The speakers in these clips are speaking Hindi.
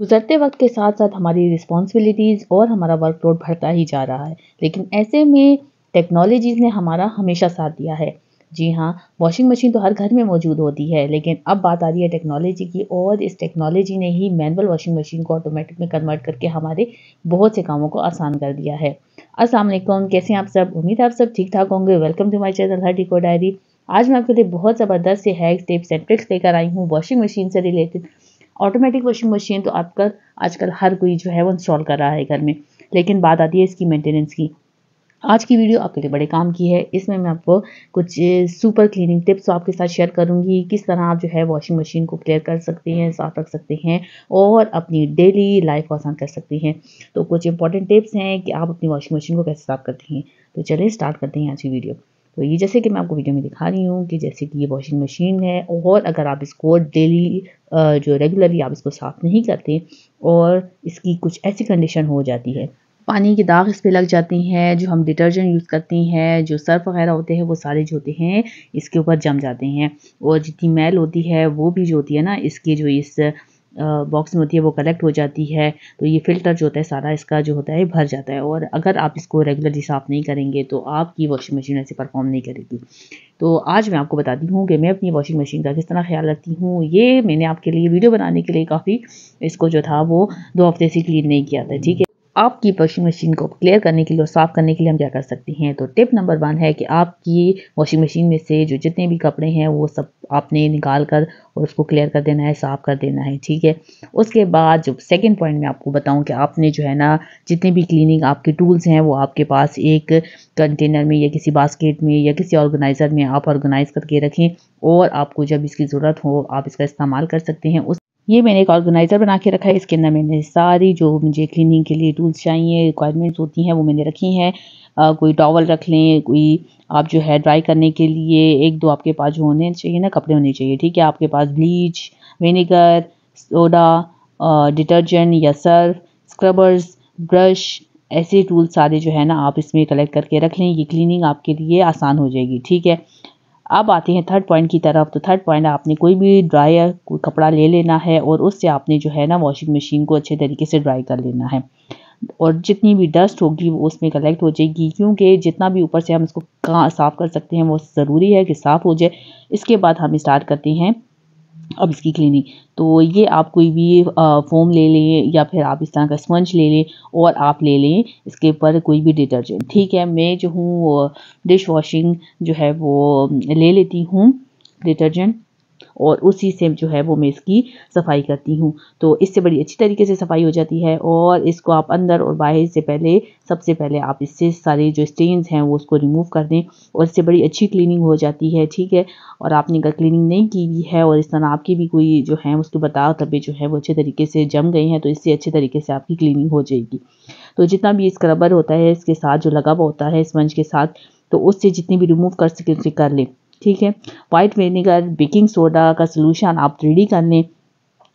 गुजरते वक्त के साथ साथ हमारी रिस्पॉन्सिबिलिटीज़ और हमारा वर्कलोड बढ़ता ही जा रहा है लेकिन ऐसे में टेक्नोलॉजीज़ ने हमारा हमेशा साथ दिया है जी हाँ वॉशिंग मशीन तो हर घर में मौजूद होती है लेकिन अब बात आ रही है टेक्नोलॉजी की और इस टेक्नोलॉजी ने ही मैनुअल वॉशिंग मशीन को ऑटोमेटिक में कन्वर्ट करके हमारे बहुत से कामों को आसान कर दिया है अस्सलाम वालेकुम कैसे हैं आप सब उम्मीद है आप सब ठीक ठाक होंगे वेलकम टू माई चैनल हर डिको डायरी आज मैं आपके लिए बहुत ज़बरदस्त से हैक्स टिप्स एंड ट्रिक्स लेकर आई हूँ वॉशिंग मशीन से रिलेटेड ऑटोमेटिक वॉशिंग मशीन तो आपका आजकल हर कोई जो है वो इंस्टॉल कर रहा है घर में लेकिन बात आती है इसकी मेंटेनेंस की आज की वीडियो आपके लिए बड़े काम की है इसमें मैं आपको कुछ सुपर क्लीनिंग टिप्स आपके साथ शेयर करूंगी किस तरह आप जो है वॉशिंग मशीन को क्लियर कर सकते हैं साफ रख सकते हैं और अपनी डेली लाइफ को आसान कर सकते हैं तो कुछ इंपॉर्टेंट टिप्स हैं कि आप अपनी वॉशिंग मशीन को कैसे साफ करते हैं तो चलिए स्टार्ट करते हैं आज की वीडियो तो ये जैसे कि मैं आपको वीडियो में दिखा रही हूँ कि जैसे कि ये वॉशिंग मशीन है और अगर आप इसको डेली जो रेगुलरली आप इसको साफ़ नहीं करते और इसकी कुछ ऐसी कंडीशन हो जाती है पानी के दाग इस पर लग जाते हैं जो हम डिटर्जेंट यूज़ करते हैं जो सर्फ वगैरह होते हैं वो सारे जो होते हैं इसके ऊपर जम जाते हैं और जितनी मैल होती है वो भी जो होती है ना इसके जो इस बॉक्स में होती है वो कलेक्ट हो जाती है तो ये फिल्टर जो होता है सारा इसका जो होता है भर जाता है और अगर आप इसको रेगुलरली साफ़ नहीं करेंगे तो आपकी वॉशिंग मशीन ऐसे परफॉर्म नहीं करेगी तो आज मैं आपको बताती हूँ कि मैं अपनी वॉशिंग मशीन का किस तरह ख्याल रखती हूँ ये मैंने आपके लिए वीडियो बनाने के लिए काफ़ी इसको जो था वो दो हफ्ते से क्लीन नहीं किया था ठीक है आपकी वॉशिंग मशीन को क्लियर करने के लिए और साफ़ करने के लिए हम क्या कर सकते हैं तो टिप नंबर वन है कि आपकी वॉशिंग मशीन में से जो जितने भी कपड़े हैं वो सब आपने निकाल कर और उसको क्लियर कर देना है साफ़ कर देना है ठीक है उसके बाद जो सेकेंड पॉइंट मैं आपको बताऊँ कि आपने जो है ना जितने भी क्लीनिंग आपके टूल्स हैं वो आपके पास एक कंटेनर में या किसी बास्केट में या किसी ऑर्गेनाइज़र में आप ऑर्गेनाइज़ करके रखें और आपको जब इसकी ज़रूरत हो आप इसका इस्तेमाल कर सकते हैं उस ये मैंने एक ऑर्गेनाइज़र बना के रखा है इसके अंदर मैंने सारी जो मुझे क्लीनिंग के लिए टूल्स चाहिए रिक्वायरमेंट्स होती हैं वो मैंने रखी हैं कोई टॉवल रख लें कोई आप जो है ड्राई करने के लिए एक दो आपके पास जो होने चाहिए ना कपड़े होने चाहिए ठीक है आपके पास ब्लीच विनेगर सोडा डिटर्जेंट या सर्फ स्क्रबर्स ब्रश ऐसे टूल्स सारे जो है ना आप इसमें कलेक्ट करके रख लें ये क्लीनिंग आपके लिए आसान हो जाएगी ठीक है अब आते हैं थर्ड पॉइंट की तरफ तो थर्ड पॉइंट आपने कोई भी ड्रायर कोई कपड़ा ले लेना है और उससे आपने जो है ना वॉशिंग मशीन को अच्छे तरीके से ड्राई कर लेना है और जितनी भी डस्ट होगी वो उसमें कलेक्ट हो जाएगी क्योंकि जितना भी ऊपर से हम इसको कहाँ साफ़ कर सकते हैं वो ज़रूरी है कि साफ़ हो जाए इसके बाद हम स्टार्ट करते हैं अब इसकी क्लीनिंग तो ये आप कोई भी फोम ले लें या फिर आप इस तरह का स्पंज ले लें और आप ले लें इसके ऊपर कोई भी डिटर्जेंट ठीक है मैं जो हूँ डिश वॉशिंग जो है वो ले लेती हूँ डिटर्जेंट और उसी से जो है वो मैं इसकी सफाई करती हूँ तो इससे बड़ी अच्छी तरीके से सफाई हो जाती है और इसको आप अंदर और बाहर से पहले सबसे पहले आप इससे सारे जो स्टेन्स हैं वो उसको रिमूव कर दें और इससे बड़ी अच्छी क्लीनिंग हो जाती है ठीक है और आपने अगर क्लीनिंग नहीं की हुई है और इस तरह आपकी भी कोई जो है उसके बताओ तबे जो है वो अच्छे तरीके से जम गई हैं तो इससे अच्छे तरीके से आपकी क्लीनिंग हो जाएगी तो जितना भी स्क्रबर होता है इसके साथ जो लगा हुआ होता है स्पंज के साथ तो उससे जितनी भी रिमूव कर सके कर लें ठीक है वाइट विनेगर बेकिंग सोडा का सोल्यूशन आप रेडी कर लें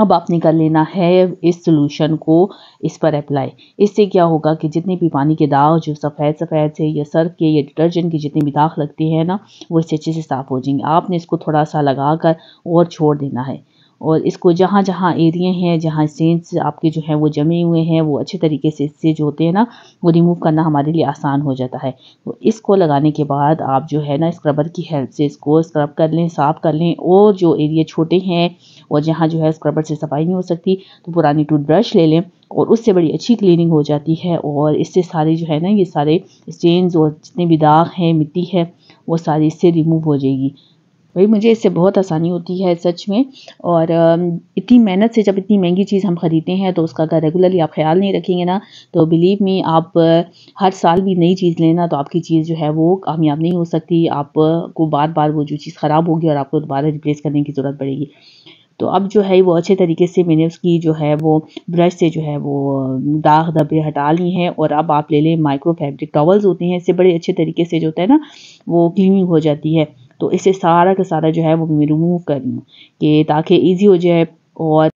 अब आपने कर लेना है इस सोल्यूशन को इस पर अप्लाई इससे क्या होगा कि जितने भी पानी के दाग जो सफ़ेद सफ़ेद से या सर्फ के या डिटर्जेंट के जितने भी दाग लगते हैं ना वो इससे अच्छे से साफ़ हो जाएंगे आपने इसको थोड़ा सा लगा कर और छोड़ देना है और इसको जहाँ जहाँ एरिए हैं जहाँ सेंस आपके जो है वो जमे हुए हैं वो अच्छे तरीके से इससे जो होते हैं ना वो रिमूव करना हमारे लिए आसान हो जाता है तो इसको लगाने के बाद आप जो है ना स्क्रबर की हेल्प से इसको स्क्रब कर लें साफ कर लें और जो एरिए छोटे हैं और जहाँ जो है स्क्रबर से सफाई नहीं हो सकती तो पुरानी टूथब्रश ले लें और उससे बड़ी अच्छी क्लीनिंग हो जाती है और इससे सारे जो है ना ये सारे स्टेन्स और जितने भी दाग हैं मिट्टी है वो सारी इससे रिमूव हो जाएगी भाई मुझे इससे बहुत आसानी होती है सच में और इतनी मेहनत से जब इतनी महंगी चीज़ हम ख़रीदते हैं तो उसका अगर रेगुलरली आप ख्याल नहीं रखेंगे ना तो बिलीव मी आप हर साल भी नई चीज़ लेना तो आपकी चीज़ जो है वो कामयाब नहीं हो सकती आपको बार बार वो जो चीज़ ख़राब होगी और आपको दोबारा रिप्लेस करने की ज़रूरत पड़ेगी तो अब जो है वो अच्छे तरीके से मैंने उसकी जो है वो ब्रश से जो है वो दाग धब्बे हटा ली हैं और अब आप ले लें माइक्रो फैब्रिक टॉवल्स होते हैं इससे बड़े अच्छे तरीके से जो होता है ना वो क्लीनिंग हो जाती है तो इसे सारा का सारा जो है वो मैं रिमूव कर रही हूँ कि ताकि ईजी हो जाए और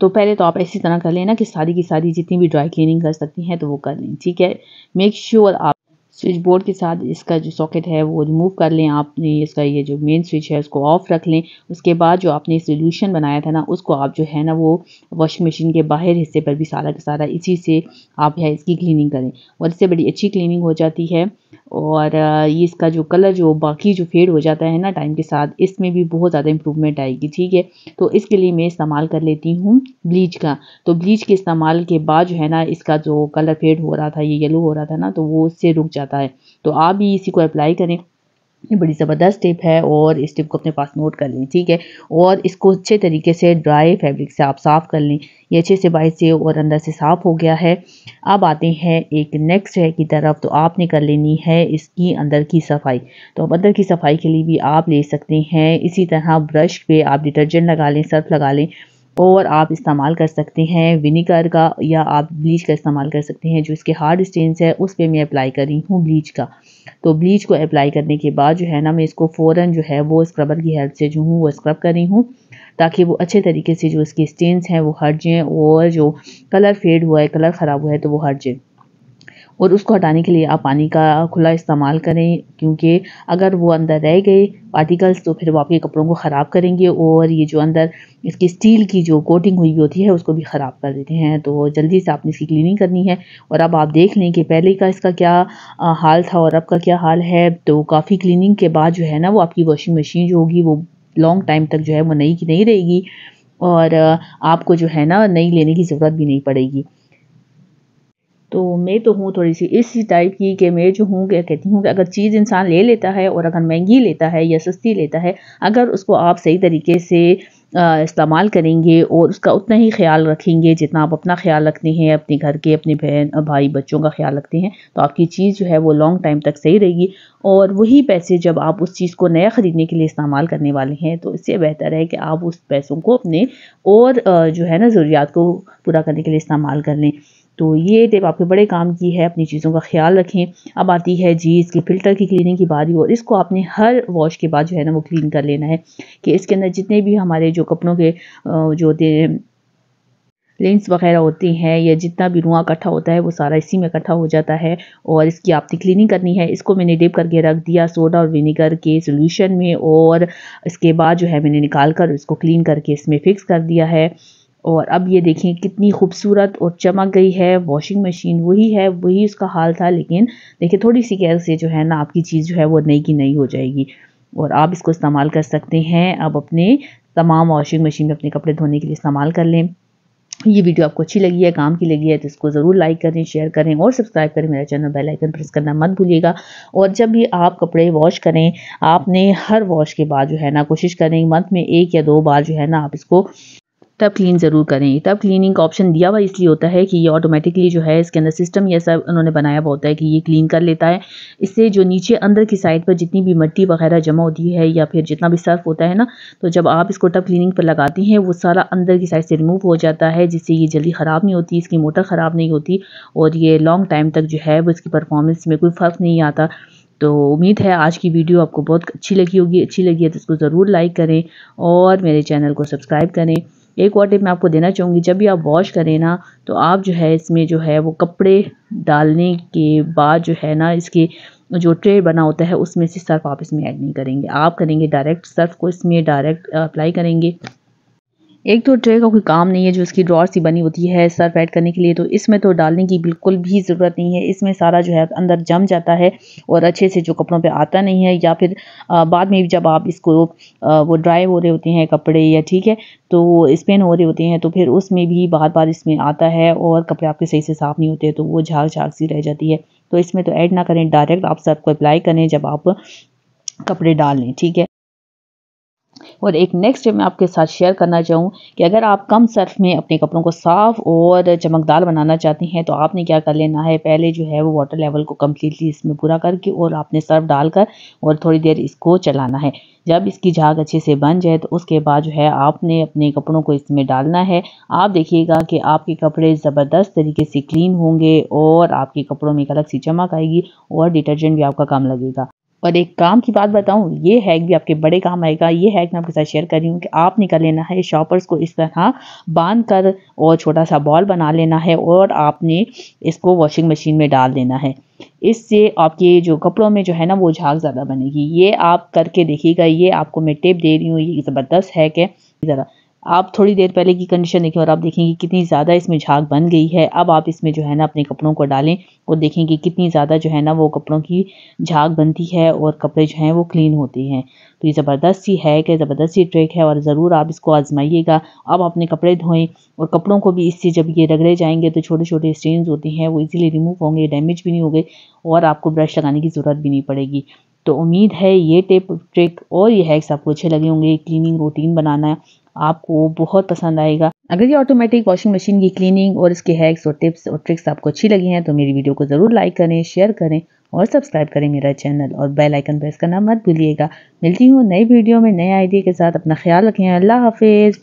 तो पहले तो आप इसी तरह कर लेना कि सारी की सारी जितनी भी ड्राई क्लीनिंग कर सकती हैं तो वो कर लें ठीक है मेक श्योर sure आप स्विच बोर्ड के साथ इसका जो सॉकेट है वो रिमूव कर लें आपने इसका ये जो मेन स्विच है उसको ऑफ रख लें उसके बाद जो आपने सोल्यूशन बनाया था ना उसको आप जो है ना वो वॉशिंग मशीन के बाहर हिस्से पर भी सारा का सारा इसी से आप है इसकी क्लीनिंग करें और इससे बड़ी अच्छी क्लीनिंग हो जाती है और ये इसका जो कलर जो बाकी जो फेड हो जाता है ना टाइम के साथ इसमें भी बहुत ज़्यादा इम्प्रूवमेंट आएगी ठीक है तो इसके लिए मैं इस्तेमाल कर लेती हूँ ब्लीच का तो ब्लीच के इस्तेमाल के बाद जो है ना इसका जो कलर फेड हो रहा था ये येलो हो रहा था ना तो वो उससे रुक जाता जाता है तो आप भी इसी को अप्लाई करें ये बड़ी ज़बरदस्त टिप है और इस टिप को अपने पास नोट कर लें ठीक है और इसको अच्छे तरीके से ड्राई फैब्रिक से आप साफ़ कर लें ये अच्छे से बाहर से और अंदर से साफ़ हो गया है अब आते हैं एक नेक्स्ट है की तरफ तो आपने कर लेनी है इसकी अंदर की सफाई तो अब अंदर की सफाई के लिए भी आप ले सकते हैं इसी तरह ब्रश पे आप डिटर्जेंट लगा लें सर्फ लगा लें और आप इस्तेमाल कर सकते हैं विनीगर का या आप ब्लीच का इस्तेमाल कर सकते हैं जो इसके हार्ड स्टेंस है उस पर मैं अप्लाई कर रही हूँ ब्लीच का तो ब्लीच को अप्लाई करने के बाद जो है ना मैं इसको फ़ौर जो है वो स्क्रबर की हेल्प से जो हूँ वो स्क्रब कर रही हूँ ताकि वो अच्छे तरीके से जो इसके स्टेंस हैं वो हट जाएँ और जो कलर फेड हुआ है कलर ख़राब हुआ है तो वो हट जाए और उसको हटाने के लिए आप पानी का खुला इस्तेमाल करें क्योंकि अगर वो अंदर रह गए पार्टिकल्स तो फिर वो आपके कपड़ों को ख़राब करेंगे और ये जो अंदर इसकी स्टील की जो कोटिंग हुई होती है उसको भी ख़राब कर देते हैं तो जल्दी से आपने इसकी क्लीनिंग करनी है और अब आप देख लें कि पहले का इसका क्या हाल था और अब का क्या हाल है तो काफ़ी क्लिनिंग के बाद जो है ना वो आपकी वॉशिंग मशीन जो होगी वो लॉन्ग टाइम तक जो है वो नई की नहीं रहेगी और आपको जो है ना नई लेने की ज़रूरत भी नहीं पड़ेगी तो मैं तो हूँ थोड़ी सी इसी टाइप की कि मैं जो हूँ क्या कहती हूँ कि अगर चीज़ इंसान ले लेता है और अगर महंगी लेता है या सस्ती लेता है अगर उसको आप सही तरीके से इस्तेमाल करेंगे और उसका उतना ही ख्याल रखेंगे जितना आप अपना ख्याल रखते हैं अपने घर के अपने बहन भाई बच्चों का ख्याल रखते हैं तो आपकी चीज़ जो है वो लॉन्ग टाइम तक सही रहेगी और वही पैसे जब आप उस चीज़ को नया ख़रीदने के लिए इस्तेमाल करने वाले हैं तो इससे बेहतर है कि आप उस पैसों को अपने और जो है ना ज़रूरियात को पूरा करने के लिए इस्तेमाल कर लें तो ये टिप आपके बड़े काम की है अपनी चीज़ों का ख्याल रखें अब आती है जी इसके फ़िल्टर की क्लीनिंग की बारी और इसको आपने हर वॉश के बाद जो है ना वो क्लीन कर लेना है कि इसके अंदर जितने भी हमारे जो कपड़ों के जो होते हैं लेंस वगैरह होती हैं या जितना भी रुआ इकट्ठा होता है वो सारा इसी में इकट्ठा हो जाता है और इसकी आपने क्लीनिंग करनी है इसको मैंने डिप करके रख दिया सोडा और विनेगर के सोल्यूशन में और इसके बाद जो है मैंने निकाल कर इसको क्लीन करके इसमें फ़िक्स कर दिया है और अब ये देखें कितनी खूबसूरत और चमक गई है वॉशिंग मशीन वही है वही उसका हाल था लेकिन देखिए थोड़ी सी केयर से जो है ना आपकी चीज़ जो है वो नई की नई हो जाएगी और आप इसको इस्तेमाल कर सकते हैं अब अपने तमाम वॉशिंग मशीन में अपने कपड़े धोने के लिए इस्तेमाल कर लें ये वीडियो आपको अच्छी लगी है काम की लगी है तो इसको ज़रूर लाइक करें शेयर करें और सब्सक्राइब करें मेरा चैनल बेल आइकन प्रेस करना मत भूलिएगा और जब भी आप कपड़े वॉश करें आपने हर वॉश के बाद जो है ना कोशिश करें मंथ में एक या दो बार जो है ना आप इसको तब क्लीन ज़रूर करें तब क्लीनिंग का ऑप्शन दिया हुआ इसलिए होता है कि ये ऑटोमेटिकली जो है इसके अंदर सिस्टम ये सब उन्होंने बनाया हुआ होता है कि ये क्लीन कर लेता है इससे जो नीचे अंदर की साइड पर जितनी भी मिट्टी वगैरह जमा होती है या फिर जितना भी सर्फ होता है ना तो जब आप इसको टब क्लीनिंग पर लगाती हैं वो सारा अंदर की साइड से रिमूव हो जाता है जिससे ये जल्दी ख़राब नहीं होती इसकी मोटर ख़राब नहीं होती और ये लॉन्ग टाइम तक जो है वो इसकी परफॉर्मेंस में कोई फ़र्क नहीं आता तो उम्मीद है आज की वीडियो आपको बहुत अच्छी लगी होगी अच्छी लगी है तो इसको ज़रूर लाइक करें और मेरे चैनल को सब्सक्राइब करें एक और टिप मैं आपको देना चाहूँगी जब भी आप वॉश करें ना तो आप जो है इसमें जो है वो कपड़े डालने के बाद जो है ना इसके जो ट्रे बना होता है उसमें से सर्फ़ आप इसमें ऐड नहीं करेंगे आप करेंगे डायरेक्ट सर्फ़ को इसमें डायरेक्ट अप्लाई uh, करेंगे एक तो ट्रे का कोई काम नहीं है जो इसकी ड्रॉर सी बनी होती है सर्फ ऐड करने के लिए तो इसमें तो डालने की बिल्कुल भी ज़रूरत नहीं है इसमें सारा जो है अंदर जम जाता है और अच्छे से जो कपड़ों पे आता नहीं है या फिर बाद में जब आप इसको वो ड्राई हो रहे होते हैं कपड़े या ठीक है तो स्पेन हो रहे होते हैं तो फिर उसमें भी बार बार इसमें आता है और कपड़े आपके सही से साफ़ नहीं होते तो वो झाग झाग सी रह जाती है तो इसमें तो ऐड ना करें डायरेक्ट आप सर्फ को अप्लाई करें जब आप कपड़े डाल लें ठीक है और एक नेक्स्ट मैं आपके साथ शेयर करना चाहूँ कि अगर आप कम सर्फ में अपने कपड़ों को साफ़ और चमकदार बनाना चाहती हैं तो आपने क्या कर लेना है पहले जो है वो वाटर लेवल को कम्प्लीटली इसमें पूरा करके और आपने सर्फ डालकर और थोड़ी देर इसको चलाना है जब इसकी झाग अच्छे से बन जाए तो उसके बाद जो है आपने अपने कपड़ों को इसमें डालना है आप देखिएगा कि आपके कपड़े ज़बरदस्त तरीके से क्लीन होंगे और आपके कपड़ों में एक अलग सी चमक आएगी और डिटर्जेंट भी आपका कम लगेगा और एक काम की बात बताऊं ये हैक भी आपके बड़े काम आएगा ये हैक मैं आपके साथ शेयर कर रही हूँ कि आप निकल लेना है शॉपर्स को इस तरह बांध कर और छोटा सा बॉल बना लेना है और आपने इसको वॉशिंग मशीन में डाल देना है इससे आपके जो कपड़ों में जो है ना वो झाग ज़्यादा बनेगी ये आप करके देखिएगा ये आपको मैं टिप दे रही हूँ ये ज़बरदस्त हैक है ज़रा आप थोड़ी देर पहले की कंडीशन देखें और आप देखेंगे कितनी ज़्यादा इसमें झाग बन गई है अब आप इसमें जो है ना अपने कपड़ों को डालें और देखेंगे कितनी ज़्यादा जो है ना वो कपड़ों की झाग बनती है और कपड़े जो हैं वो क्लीन होते हैं तो ये ज़बरदस्त सी है कि ज़बरदस्त सी ट्रिक है और ज़रूर आप इसको आजमाइएगा अब अपने कपड़े धोएं और कपड़ों को भी इससे जब ये रगड़े जाएंगे तो छोटे छोटे स्टेन्स होते हैं वो इजीली रिमूव होंगे डैमेज भी नहीं होंगे और आपको ब्रश लगाने की ज़रूरत भी नहीं पड़ेगी तो उम्मीद है ये टिप ट्रिक और ये हैक्स आपको अच्छे लगे होंगे क्लीनिंग रूटीन बनाना आपको बहुत पसंद आएगा अगर ये ऑटोमेटिक वॉशिंग मशीन की क्लीनिंग और इसके हैक्स और टिप्स और ट्रिक्स आपको अच्छी लगी हैं तो मेरी वीडियो को ज़रूर लाइक करें शेयर करें और सब्सक्राइब करें मेरा चैनल और बेल आइकन प्रेस करना मत भूलिएगा मिलती हूँ नई वीडियो में नए आइडिया के साथ अपना ख्याल रखें अल्लाह हाफिज़